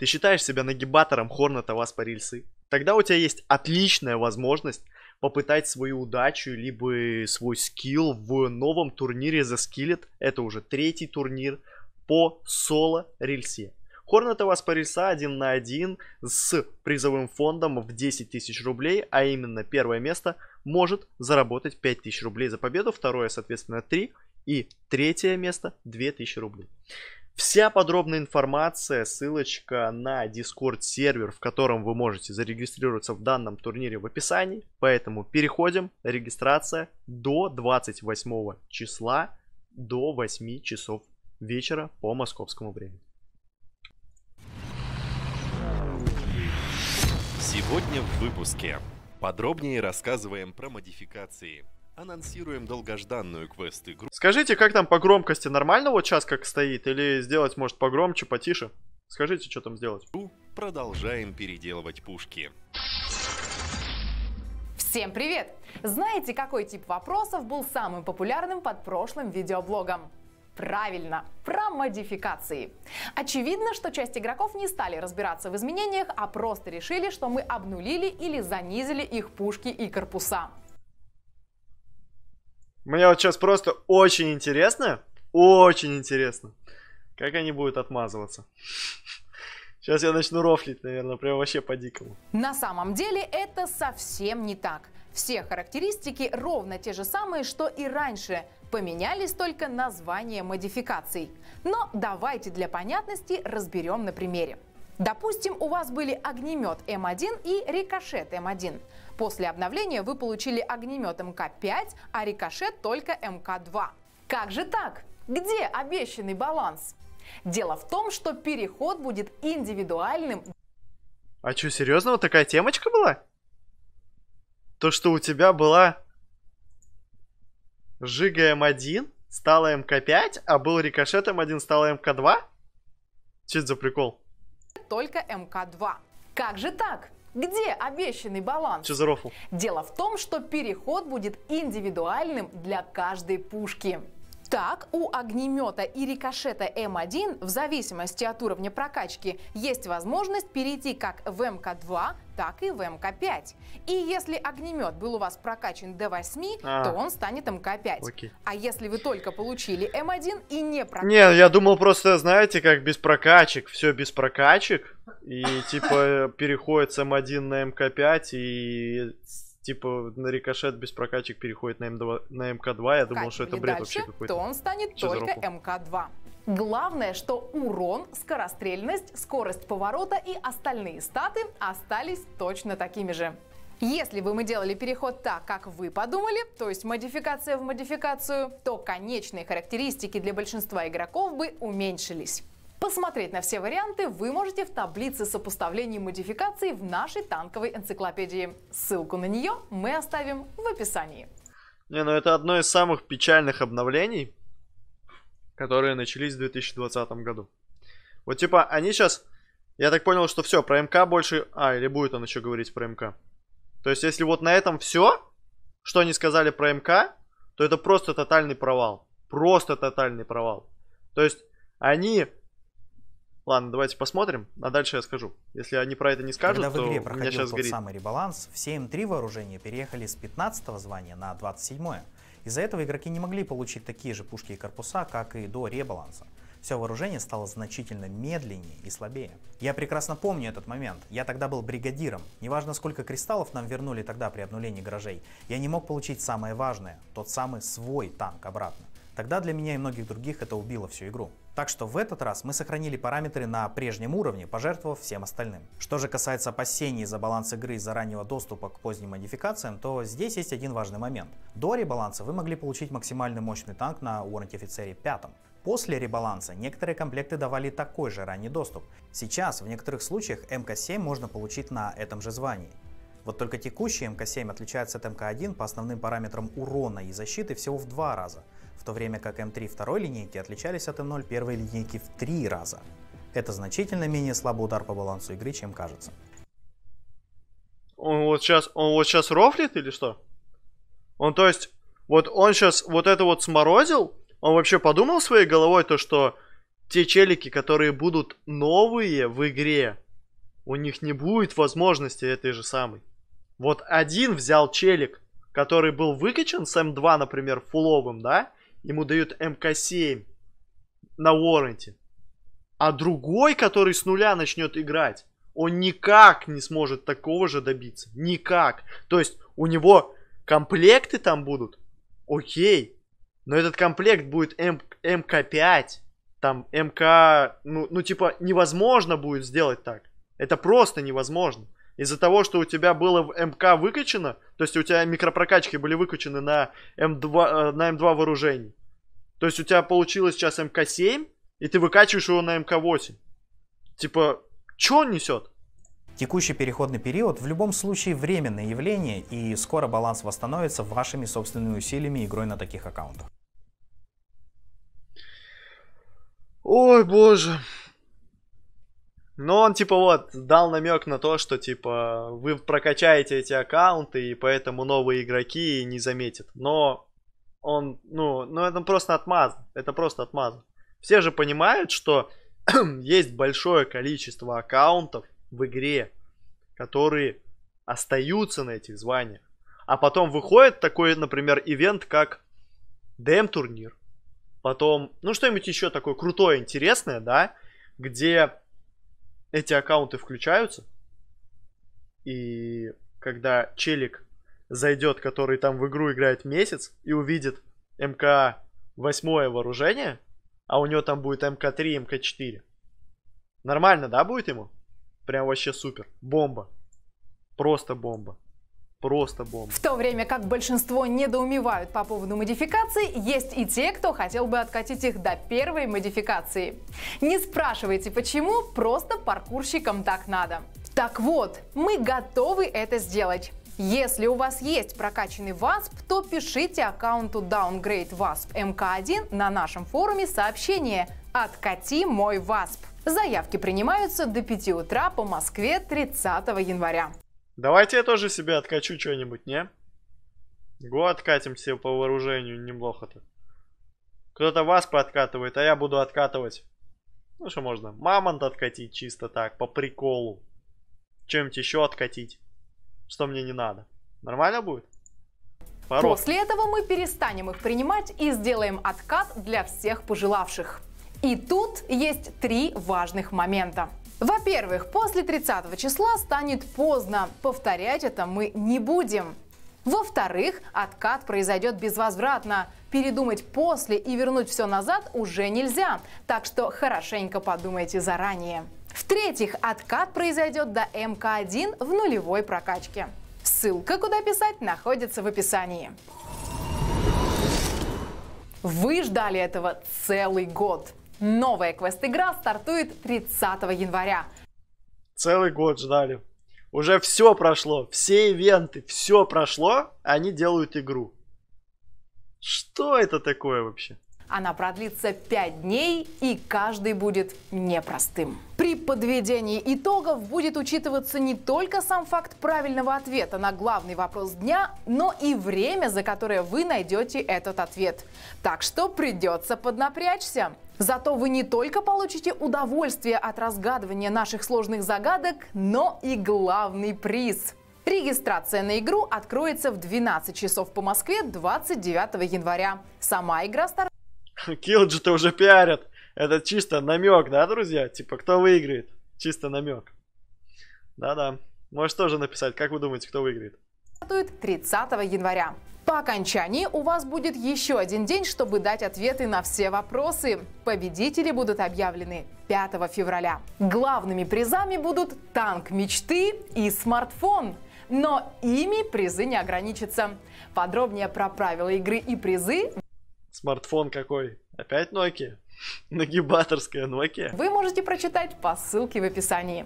Ты считаешь себя нагибатором Хорната Васпарильсы? Тогда у тебя есть отличная возможность попытать свою удачу, либо свой скилл в новом турнире за скиллет. Это уже третий турнир по соло-рельсе. Хорната васпарильса париса один на один с призовым фондом в 10 тысяч рублей, а именно первое место может заработать 5 тысяч рублей за победу, второе, соответственно, 3, и третье место 2 тысячи рублей. Вся подробная информация, ссылочка на Discord сервер, в котором вы можете зарегистрироваться в данном турнире в описании. Поэтому переходим. Регистрация до 28 числа до 8 часов вечера по московскому времени. Сегодня в выпуске подробнее рассказываем про модификации анонсируем долгожданную квест-игру. Скажите, как там по громкости? Нормально вот сейчас как стоит? Или сделать, может, погромче, потише? Скажите, что там сделать? Продолжаем переделывать пушки. Всем привет! Знаете, какой тип вопросов был самым популярным под прошлым видеоблогом? Правильно, про модификации. Очевидно, что часть игроков не стали разбираться в изменениях, а просто решили, что мы обнулили или занизили их пушки и корпуса. Мне вот сейчас просто очень интересно, очень интересно, как они будут отмазываться. Сейчас я начну рофлить, наверное, прям вообще по-дикому. На самом деле это совсем не так. Все характеристики ровно те же самые, что и раньше. Поменялись только названия модификаций. Но давайте для понятности разберем на примере. Допустим, у вас были огнемет М1 и рикошет М1. После обновления вы получили огнемет МК-5, а рикошет только МК-2. Как же так? Где обещанный баланс? Дело в том, что переход будет индивидуальным. А чё, серьезно, вот такая темочка была? То, что у тебя была Жига М1 стала МК5, а был рикошет М1 стала МК2? Чё это за прикол? только МК-2. Как же так? Где обещанный баланс? Что за рофл? Дело в том, что переход будет индивидуальным для каждой пушки. Так, у огнемета и рикошета М1 в зависимости от уровня прокачки есть возможность перейти как в МК-2, так и в МК-5. И если огнемет был у вас прокачан до 8, а, то он станет МК-5. А если вы только получили М1 и не прокачали... Не, я думал просто, знаете, как без прокачек, все без прокачек, и типа э, переходит с М1 на МК-5 и типа на рикошет без прокачек переходит на, М2, на МК2. Я думал, что это бред дальше, вообще какой-то. то он станет Что только МК2. Главное, что урон, скорострельность, скорость поворота и остальные статы остались точно такими же. Если бы мы делали переход так, как вы подумали, то есть модификация в модификацию, то конечные характеристики для большинства игроков бы уменьшились. Посмотреть на все варианты вы можете в таблице сопоставлений и модификаций в нашей танковой энциклопедии. Ссылку на нее мы оставим в описании. Не, ну это одно из самых печальных обновлений, которые начались в 2020 году. Вот типа они сейчас... Я так понял, что все, про МК больше... А, или будет он еще говорить про МК. То есть если вот на этом все, что они сказали про МК, то это просто тотальный провал. Просто тотальный провал. То есть они Ладно, давайте посмотрим, а дальше я скажу. Если они про это не скажут, Когда то в игре проходил меня сейчас тот горит. самый ребаланс, все М3 вооружения переехали с 15 звания на 27. -е. Из-за этого игроки не могли получить такие же пушки и корпуса, как и до ребаланса. Все вооружение стало значительно медленнее и слабее. Я прекрасно помню этот момент. Я тогда был бригадиром. Неважно, сколько кристаллов нам вернули тогда при обнулении гаражей, я не мог получить самое важное, тот самый свой танк обратно. Тогда для меня и многих других это убило всю игру. Так что в этот раз мы сохранили параметры на прежнем уровне, пожертвовав всем остальным. Что же касается опасений за баланс игры из-за раннего доступа к поздним модификациям, то здесь есть один важный момент. До ребаланса вы могли получить максимально мощный танк на Warrant-офицере 5. После ребаланса некоторые комплекты давали такой же ранний доступ. Сейчас в некоторых случаях МК-7 можно получить на этом же звании. Вот только текущий МК-7 отличается от МК-1 по основным параметрам урона и защиты всего в два раза – в то время как М3 второй линейки отличались от М0 первой линейки в три раза. Это значительно менее слабый удар по балансу игры, чем кажется. Он вот сейчас, он вот сейчас рофлит или что? Он, то есть, вот он сейчас вот это вот сморозил, он вообще подумал своей головой то, что те челики, которые будут новые в игре, у них не будет возможности этой же самой. Вот один взял челик, который был выкачан с М2, например, фуловым, да, ему дают МК-7 на уорренте. А другой, который с нуля начнет играть, он никак не сможет такого же добиться. Никак. То есть у него комплекты там будут. Окей. Но этот комплект будет М МК-5. Там МК... Ну, ну, типа, невозможно будет сделать так. Это просто невозможно из-за того, что у тебя было в МК выкачено, то есть у тебя микропрокачки были выкачены на М2, э, на М2 вооружений. То есть у тебя получилось сейчас МК-7, и ты выкачиваешь его на МК-8. Типа, что он несет? Текущий переходный период в любом случае временное явление, и скоро баланс восстановится вашими собственными усилиями игрой на таких аккаунтах. Ой, боже. Ну, он, типа, вот, дал намек на то, что, типа, вы прокачаете эти аккаунты, и поэтому новые игроки не заметят. Но он, ну, ну это просто отмаз. Это просто отмаз. Все же понимают, что есть большое количество аккаунтов в игре, которые остаются на этих званиях. А потом выходит такой, например, ивент, как ДМ-турнир. Потом, ну, что-нибудь еще такое крутое, интересное, да, где эти аккаунты включаются, и когда челик зайдет, который там в игру играет месяц, и увидит МК восьмое вооружение, а у него там будет МК-3, МК-4. Нормально, да, будет ему? Прям вообще супер. Бомба. Просто бомба. Просто бомба. В то время как большинство недоумевают по поводу модификаций, есть и те, кто хотел бы откатить их до первой модификации. Не спрашивайте почему, просто паркурщикам так надо. Так вот, мы готовы это сделать. Если у вас есть прокачанный WASP, то пишите аккаунту Downgrade WASP MK1 на нашем форуме сообщение «Откати мой WASP». Заявки принимаются до 5 утра по Москве 30 января. Давайте я тоже себе откачу что-нибудь, не? Го откатимся по вооружению, неплохо-то. Кто-то вас подкатывает, а я буду откатывать. Ну что можно? Мамонт откатить чисто так, по приколу. Чем-нибудь еще откатить, что мне не надо. Нормально будет? Порог. После этого мы перестанем их принимать и сделаем откат для всех пожелавших. И тут есть три важных момента. Во-первых, после 30 числа станет поздно. Повторять это мы не будем. Во-вторых, откат произойдет безвозвратно. Передумать после и вернуть все назад уже нельзя, так что хорошенько подумайте заранее. В-третьих, откат произойдет до МК1 в нулевой прокачке. Ссылка, куда писать, находится в описании. Вы ждали этого целый год. Новая квест-игра стартует 30 января. Целый год ждали. Уже все прошло, все ивенты, все прошло, они делают игру. Что это такое вообще? Она продлится 5 дней, и каждый будет непростым. При подведении итогов будет учитываться не только сам факт правильного ответа на главный вопрос дня, но и время, за которое вы найдете этот ответ. Так что придется поднапрячься. Зато вы не только получите удовольствие от разгадывания наших сложных загадок, но и главный приз. Регистрация на игру откроется в 12 часов по Москве 29 января. Сама игра стартует. Килджи-то уже пиарят. Это чисто намек, да, друзья? Типа, кто выиграет? Чисто намек. Да-да. Можешь тоже написать, как вы думаете, кто выиграет? 30 января. По окончании у вас будет еще один день, чтобы дать ответы на все вопросы. Победители будут объявлены 5 февраля. Главными призами будут танк мечты и смартфон. Но ими призы не ограничатся. Подробнее про правила игры и призы Смартфон какой? Опять Nokia? Нагибаторская Nokia? Вы можете прочитать по ссылке в описании.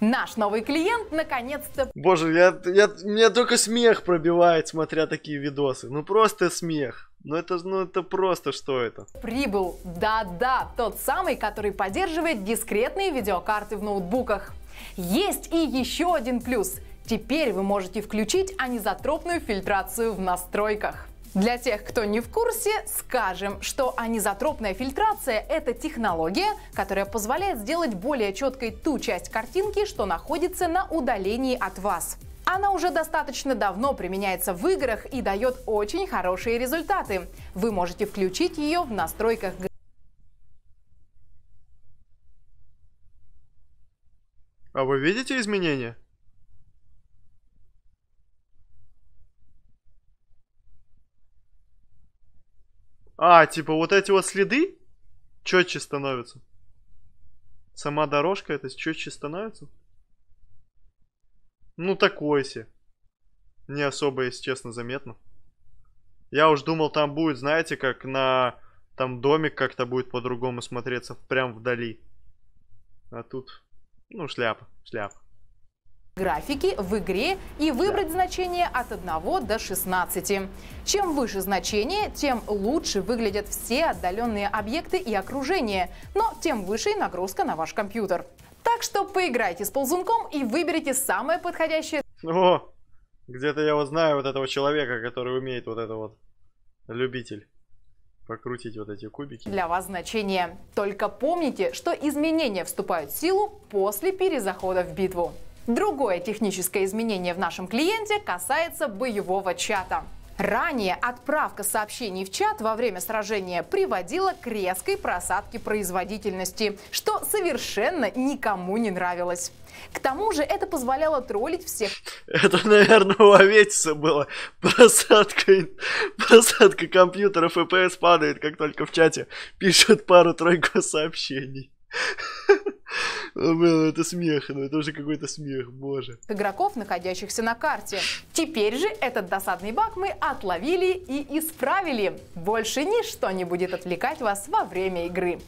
Наш новый клиент наконец-то... Боже, я, я, меня только смех пробивает, смотря такие видосы. Ну просто смех. Ну это, ну это просто что это? Прибыл. Да-да, тот самый, который поддерживает дискретные видеокарты в ноутбуках. Есть и еще один плюс. Теперь вы можете включить анизотропную фильтрацию в настройках. Для тех, кто не в курсе, скажем, что анизотропная фильтрация – это технология, которая позволяет сделать более четкой ту часть картинки, что находится на удалении от вас. Она уже достаточно давно применяется в играх и дает очень хорошие результаты. Вы можете включить ее в настройках А вы видите изменения? А, типа вот эти вот следы четче становятся. Сама дорожка это четче становится. Ну, такое себе. Не особо, если честно, заметно. Я уж думал, там будет, знаете, как на... Там домик как-то будет по-другому смотреться, прям вдали. А тут, ну, шляпа, шляпа графики в игре и выбрать значение от 1 до 16. Чем выше значение, тем лучше выглядят все отдаленные объекты и окружение, но тем выше и нагрузка на ваш компьютер. Так что поиграйте с ползунком и выберите самое подходящее. О, где-то я вот знаю вот этого человека, который умеет вот это вот, любитель покрутить вот эти кубики. Для вас значение. Только помните, что изменения вступают в силу после перезахода в битву. Другое техническое изменение в нашем клиенте касается боевого чата. Ранее отправка сообщений в чат во время сражения приводила к резкой просадке производительности, что совершенно никому не нравилось. К тому же это позволяло троллить всех. Это, наверное, у Аветиса было. Просадка, просадка компьютера FPS падает, как только в чате пишут пару-тройку сообщений. Это смех, ну это уже какой-то смех, боже. Игроков, находящихся на карте. Теперь же этот досадный баг мы отловили и исправили. Больше ничто не будет отвлекать вас во время игры.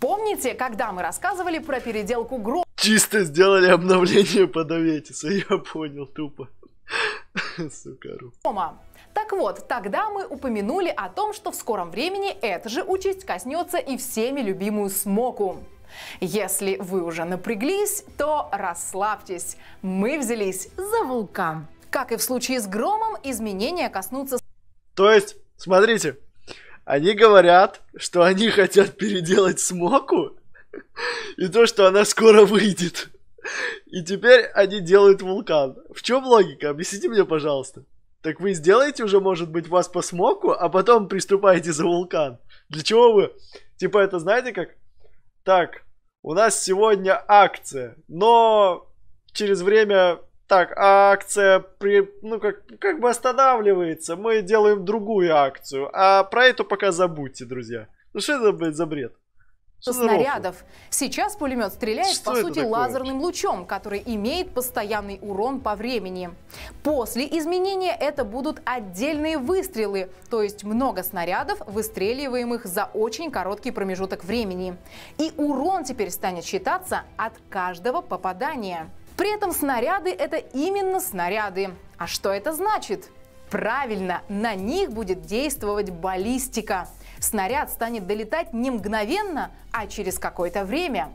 Помните, когда мы рассказывали про переделку гроба? Чисто сделали обновление по Доветиса, я понял, тупо. Сукару. Дома. Так вот, тогда мы упомянули о том, что в скором времени эта же участь коснется и всеми любимую Смоку. Если вы уже напряглись, то расслабьтесь. Мы взялись за вулкан. Как и в случае с громом, изменения коснутся... То есть, смотрите, они говорят, что они хотят переделать Смоку, и то, что она скоро выйдет. И теперь они делают вулкан. В чем логика? Объясните мне, пожалуйста. Так вы сделаете уже, может быть, вас по смоку, а потом приступаете за вулкан. Для чего вы? Типа это знаете как? Так, у нас сегодня акция, но через время так, а акция при, ну как, как бы останавливается, мы делаем другую акцию, а про эту пока забудьте, друзья. Ну что это, блядь, за бред? снарядов. Сейчас пулемет стреляет, Что по сути, такое? лазерным лучом, который имеет постоянный урон по времени. После изменения это будут отдельные выстрелы, то есть много снарядов, выстреливаемых за очень короткий промежуток времени. И урон теперь станет считаться от каждого попадания. При этом снаряды – это именно снаряды. А что это значит? Правильно, на них будет действовать баллистика – Снаряд станет долетать не мгновенно, а через какое-то время.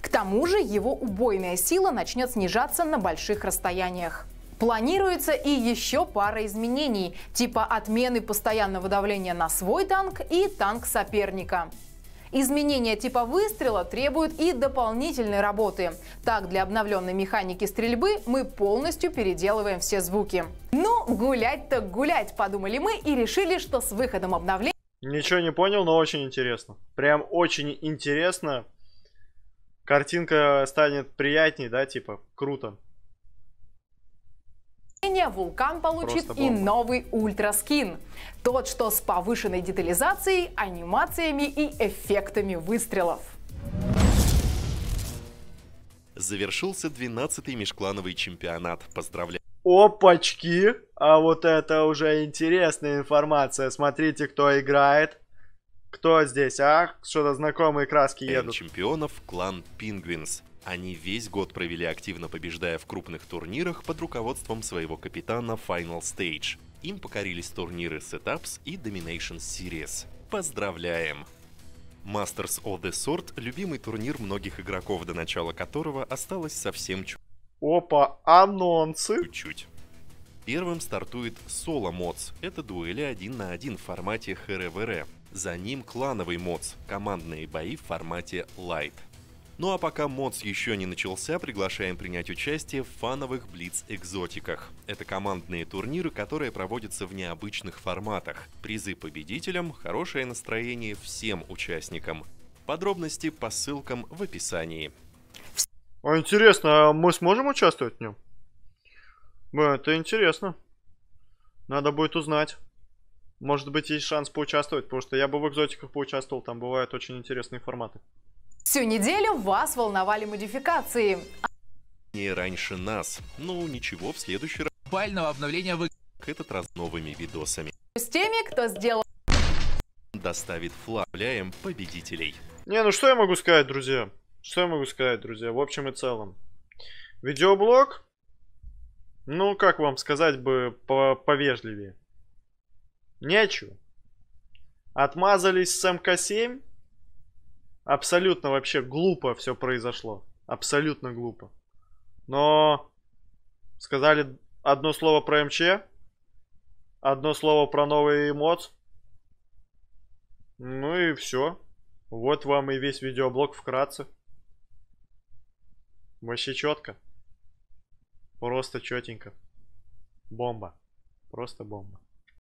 К тому же его убойная сила начнет снижаться на больших расстояниях. Планируется и еще пара изменений, типа отмены постоянного давления на свой танк и танк соперника. Изменения типа выстрела требуют и дополнительной работы. Так, для обновленной механики стрельбы мы полностью переделываем все звуки. Ну, гулять то гулять, подумали мы и решили, что с выходом обновления Ничего не понял, но очень интересно. Прям очень интересно. Картинка станет приятней, да, типа, круто. Вулкан получит и новый ультраскин. Тот, что с повышенной детализацией, анимациями и эффектами выстрелов. Завершился 12-й межклановый чемпионат. Поздравляю. Опачки! А вот это уже интересная информация. Смотрите, кто играет. Кто здесь, а? Что-то знакомые краски едут. Чемпионов клан Пингвинс. Они весь год провели активно побеждая в крупных турнирах под руководством своего капитана Final Stage. Им покорились турниры Setups и Domination Series. Поздравляем! Masters of the Sword — любимый турнир многих игроков, до начала которого осталось совсем чуть. Опа, анонсы! Чуть-чуть. Первым стартует соло моц. Это дуэли один на один в формате ХРВР. За ним клановый моц, командные бои в формате Light. Ну а пока МОЦ еще не начался, приглашаем принять участие в фановых Блиц-экзотиках. Это командные турниры, которые проводятся в необычных форматах. Призы победителям, хорошее настроение всем участникам. Подробности по ссылкам в описании. А интересно, а мы сможем участвовать в нем? Это интересно. Надо будет узнать. Может быть, есть шанс поучаствовать, потому что я бы в экзотиках поучаствовал, там бывают очень интересные форматы. Всю неделю вас волновали модификации. Не раньше нас. Ну, ничего, в следующий раз. Бального обновления вы... Этот раз новыми видосами. С теми, кто сделал... Доставит флагляем победителей. Не, ну что я могу сказать, друзья? Что я могу сказать, друзья, в общем и целом? Видеоблог ну, как вам сказать бы по повежливее? Нечего. Отмазались с МК-7. Абсолютно вообще глупо все произошло. Абсолютно глупо. Но сказали одно слово про МЧ, одно слово про новые эмоции. Ну и все. Вот вам и весь видеоблог вкратце. Вообще четко. Просто четенько. Бомба. Просто бомба.